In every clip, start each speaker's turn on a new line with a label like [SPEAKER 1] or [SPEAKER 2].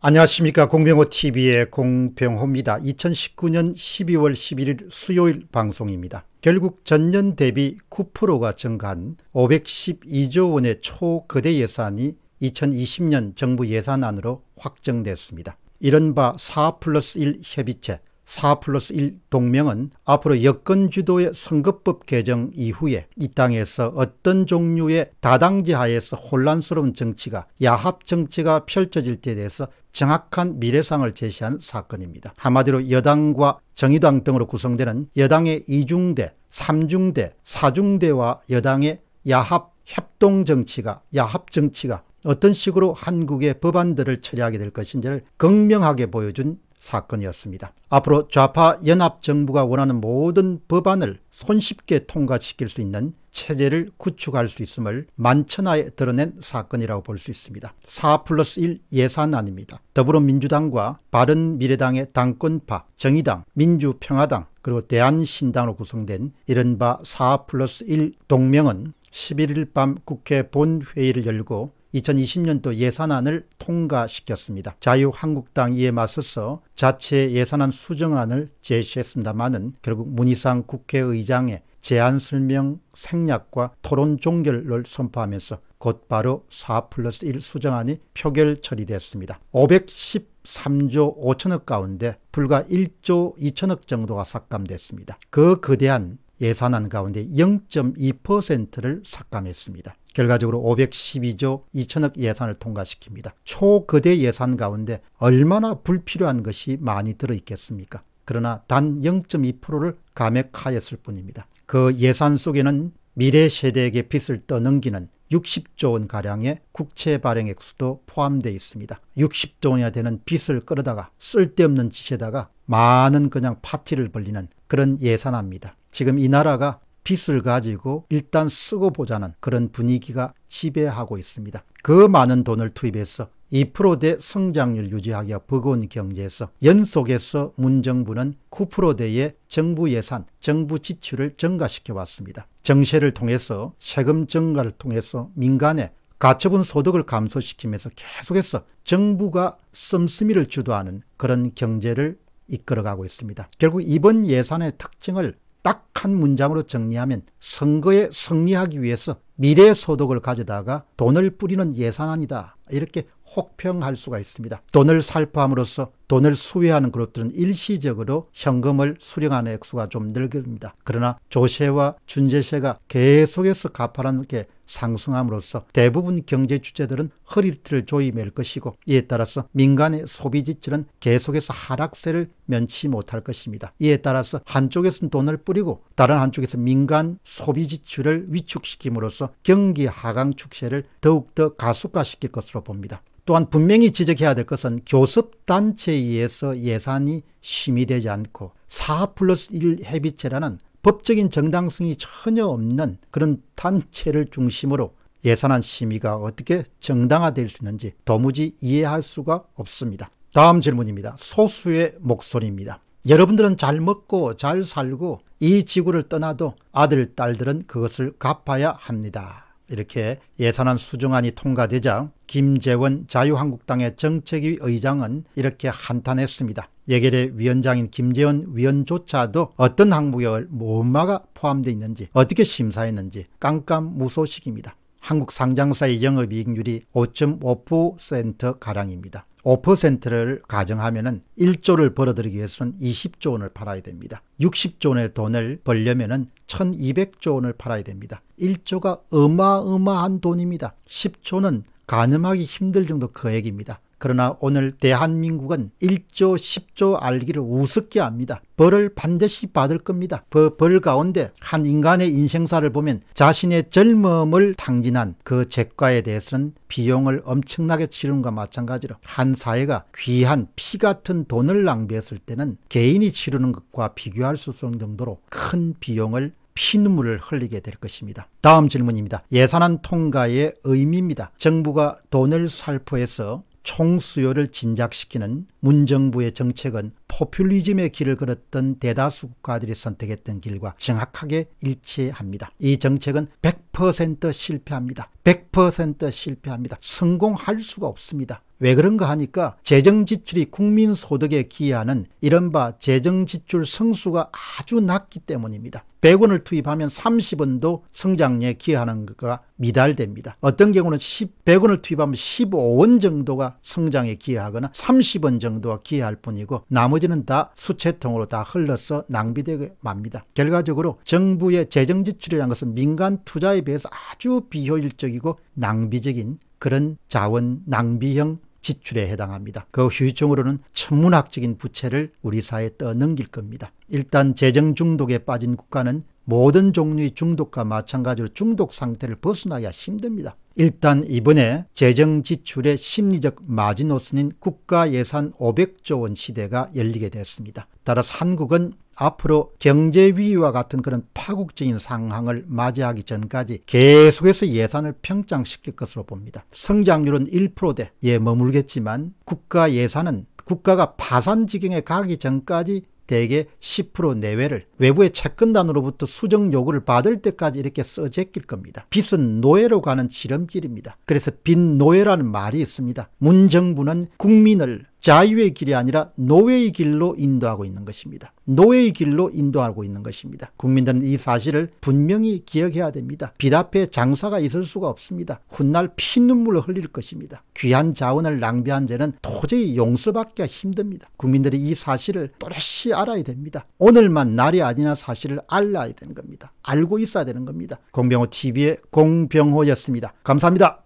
[SPEAKER 1] 안녕하십니까 공병호TV의 공병호입니다. 2019년 12월 11일 수요일 방송입니다. 결국 전년 대비 9%가 증가한 512조 원의 초거대 예산이 2020년 정부 예산안으로 확정됐습니다. 이른바 4 플러스 1 협의체 4 플러스 1 동맹은 앞으로 여권주도의 선거법 개정 이후에 이 땅에서 어떤 종류의 다당제 하에서 혼란스러운 정치가 야합 정치가 펼쳐질 때에 대해서 정확한 미래상을 제시한 사건입니다. 한마디로 여당과 정의당 등으로 구성되는 여당의 이중대, 삼중대, 사중대와 여당의 야합 협동 정치가 야합 정치가 어떤 식으로 한국의 법안들을 처리하게 될 것인지를 극명하게 보여준 사건이었습니다. 앞으로 좌파 연합정부가 원하는 모든 법안을 손쉽게 통과시킬 수 있는 체제를 구축할 수 있음을 만천하에 드러낸 사건이라고 볼 수 있습니다. 4 플러스 1 예산안입니다. 더불어민주당과 바른미래당의 당권파, 정의당, 민주평화당, 그리고 대한신당으로 구성된 이른바 4 플러스 1 동명은 11일 밤 국회 본회의를 열고 2020년도 예산안을 통과시켰습니다. 자유한국당 이에 맞서서 자체 예산안 수정안을 제시했습니다마는 결국 문희상 국회의장의 제안 설명 생략과 토론 종결을 선포하면서 곧바로 4 플러스 1 수정안이 표결 처리됐습니다. 513조 5천억 가운데 불과 1조 2천억 정도가 삭감됐습니다. 그 거대한 예산안 가운데 0.2%를 삭감했습니다. 결과적으로 512조 2천억 예산을 통과시킵니다. 초거대 예산 가운데 얼마나 불필요한 것이 많이 들어있겠습니까? 그러나 단 0.2%를 감액하였을 뿐입니다. 그 예산 속에는 미래 세대에게 빚을 떠넘기는 60조 원가량의 국채 발행액 수도 포함되어 있습니다. 60조 원이나 되는 빚을 끌어다가 쓸데없는 짓에다가 많은 그냥 파티를 벌리는 그런 예산합니다. 지금 이 나라가 빚을 가지고 일단 쓰고 보자는 그런 분위기가 지배하고 있습니다. 그 많은 돈을 투입해서 2%대 성장률 유지하기와 버거운 경제에서 연속해서 문정부는 9%대의 정부 예산, 정부 지출을 증가시켜 왔습니다. 정세를 통해서 세금 증가를 통해서 민간에 가처분 소득을 감소시키면서 계속해서 정부가 씀씀이를 주도하는 그런 경제를 이끌어가고 있습니다. 결국 이번 예산의 특징을 딱한 문장으로 정리하면 선거에 승리하기 위해서 미래 소득을 가져다가 돈을 뿌리는 예산안이다. 이렇게 혹평할 수가 있습니다. 돈을 살포함으로써 돈을 수혜하는 그룹들은 일시적으로 현금을 수령하는 액수가 좀 늘립니다. 그러나 조세와 준제세가 계속해서 가파르게 상승함으로써 대부분 경제 주체들은 허리를 조이맬 것이고 이에 따라서 민간의 소비 지출은 계속해서 하락세를 면치 못할 것입니다. 이에 따라서 한쪽에서는 돈을 뿌리고 다른 한쪽에서 민간 소비 지출을 위축시킴으로써 경기 하강 축세를 더욱더 가속화시킬 것으로 봅니다. 또한 분명히 지적해야 될 것은 교섭단체에 의해서 예산이 심의되지 않고 4 플러스 1 해비체라는 법적인 정당성이 전혀 없는 그런 단체를 중심으로 예산안 심의가 어떻게 정당화될 수 있는지 도무지 이해할 수가 없습니다. 다음 질문입니다. 소수의 목소리입니다. 여러분들은 잘 먹고 잘 살고 이 지구를 떠나도 아들, 딸들은 그것을 갚아야 합니다. 이렇게 예산안 수정안이 통과되자 김재원 자유한국당의 정책위 의장은 이렇게 한탄했습니다. 예결의 위원장인 김재원 위원조차도 어떤 항목에 뭐마가 포함되어 있는지 어떻게 심사했는지 깜깜무소식입니다. 한국 상장사의 영업이익률이 5.5%가량입니다. 5%를 가정하면 은 1조를 벌어들이기 위해서는 20조 원을 팔아야 됩니다. 60조 원의 돈을 벌려면 은 1200조 원을 팔아야 됩니다. 1조가 어마어마한 돈입니다. 10조는 가늠하기 힘들 정도 거액입니다. 그 그러나 오늘 대한민국은 1조 10조 알기를 우습게 합니다. 벌을 반드시 받을 겁니다. 그 벌 가운데 한 인간의 인생사를 보면 자신의 젊음을 당진한그 재과에 대해서는 비용을 엄청나게 치른과 마찬가지로 한 사회가 귀한 피 같은 돈을 낭비했을 때는 개인이 치르는 것과 비교할 수없을 정도로 큰 비용을 피눈물을 흘리게 될 것입니다. 다음 질문입니다. 예산안 통과의 의미입니다. 정부가 돈을 살포해서 총수요를 진작시키는 문정부의 정책은 포퓰리즘의 길을 걸었던 대다수 국가들이 선택했던 길과 정확하게 일치합니다. 이 정책은 100% 실패합니다. 100% 실패합니다. 성공할 수가 없습니다. 왜 그런가 하니까 재정지출이 국민소득에 기여하는 이른바 재정지출 성수가 아주 낮기 때문입니다. 100원을 투입하면 30원도 성장에 기여하는 것과 미달됩니다. 어떤 경우는 10, 100원을 투입하면 15원 정도가 성장에 기여하거나 30원 정도가 기여할 뿐이고 나머지 나머지는 다 수채통으로 다 흘러서 낭비되게 맙니다. 결과적으로 정부의 재정지출이라는 것은 민간 투자에 비해서 아주 비효율적이고 낭비적인 그런 자원 낭비형 지출에 해당합니다. 그 휴유증으로는 천문학적인 부채를 우리 사회에 떠넘길 겁니다. 일단 재정 중독에 빠진 국가는 모든 종류의 중독과 마찬가지로 중독 상태를 벗어나기가 힘듭니다. 일단 이번에 재정 지출의 심리적 마지노선인 국가 예산 500조 원 시대가 열리게 됐습니다. 따라서 한국은 앞으로 경제 위기와 같은 그런 파국적인 상황을 맞이하기 전까지 계속해서 예산을 평장시킬 것으로 봅니다. 성장률은 1%대에 예, 머물겠지만 국가 예산은 국가가 파산 지경에 가기 전까지 대개 10% 내외를 외부의 채권단으로부터 수정 요구를 받을 때까지 이렇게 써제낄 겁니다. 빚은 노예로 가는 지름길입니다. 그래서 빚 노예라는 말이 있습니다. 문정부는 국민을 자유의 길이 아니라 노예의 길로 인도하고 있는 것입니다. 노예의 길로 인도하고 있는 것입니다. 국민들은 이 사실을 분명히 기억해야 됩니다. 빛 앞에 장사가 있을 수가 없습니다. 훗날 피눈물을 흘릴 것입니다. 귀한 자원을 낭비한 죄는 도저히 용서받기가 힘듭니다. 국민들이 이 사실을 또렷이 알아야 됩니다. 오늘만 날이 아니나 사실을 알아야 되는 겁니다. 알고 있어야 되는 겁니다. 공병호 TV의 공병호였습니다. 감사합니다.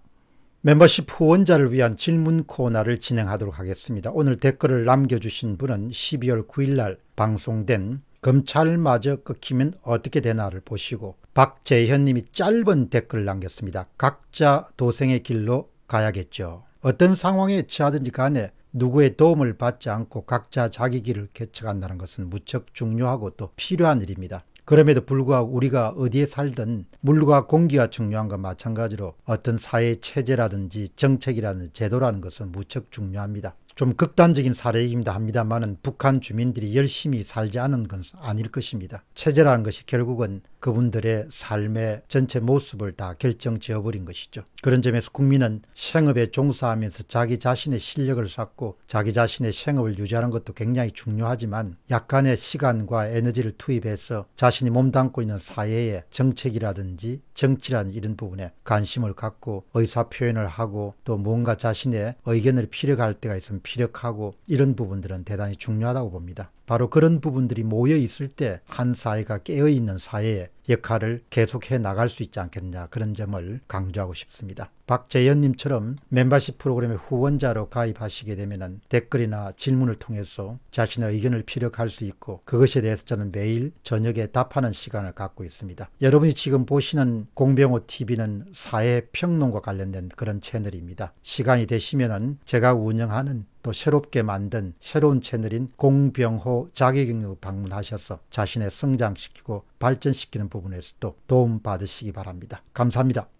[SPEAKER 1] 멤버십 후원자를 위한 질문 코너를 진행하도록 하겠습니다. 오늘 댓글을 남겨주신 분은 12월 9일날 방송된 검찰마저 꺾이면 어떻게 되나를 보시고 박재현님이 짧은 댓글을 남겼습니다. 각자 도생의 길로 가야겠죠. 어떤 상황에 처하든지 간에 누구의 도움을 받지 않고 각자 자기 길을 개척한다는 것은 무척 중요하고 또 필요한 일입니다. 그럼에도 불구하고 우리가 어디에 살든 물과 공기와 중요한 것 마찬가지로 어떤 사회 체제라든지 정책이라는 제도라는 것은 무척 중요합니다. 좀 극단적인 사례입니다 합니다만은 북한 주민들이 열심히 살지 않은 건 아닐 것입니다. 체제라는 것이 결국은 그분들의 삶의 전체 모습을 다 결정 지어버린 것이죠. 그런 점에서 국민은 생업에 종사하면서 자기 자신의 실력을 쌓고 자기 자신의 생업을 유지하는 것도 굉장히 중요하지만 약간의 시간과 에너지를 투입해서 자신이 몸담고 있는 사회의 정책이라든지 정치란 이런 부분에 관심을 갖고 의사 표현을 하고 또 뭔가 자신의 의견을 피력할 때가 있으면 피력하고 이런 부분들은 대단히 중요하다고 봅니다. 바로 그런 부분들이 모여 있을 때 한 사회가 깨어 있는 사회의 역할을 계속해 나갈 수 있지 않겠냐 그런 점을 강조하고 싶습니다. 박재현님처럼 멤버십 프로그램의 후원자로 가입하시게 되면 댓글이나 질문을 통해서 자신의 의견을 피력할 수 있고 그것에 대해서 저는 매일 저녁에 답하는 시간을 갖고 있습니다. 여러분이 지금 보시는 공병호TV는 사회평론과 관련된 그런 채널입니다. 시간이 되시면 제가 운영하는 또 새롭게 만든 새로운 채널인 공병호 자기경력 방문하셔서 자신의 성장시키고 발전시키는 부분에서도 도움받으시기 바랍니다. 감사합니다.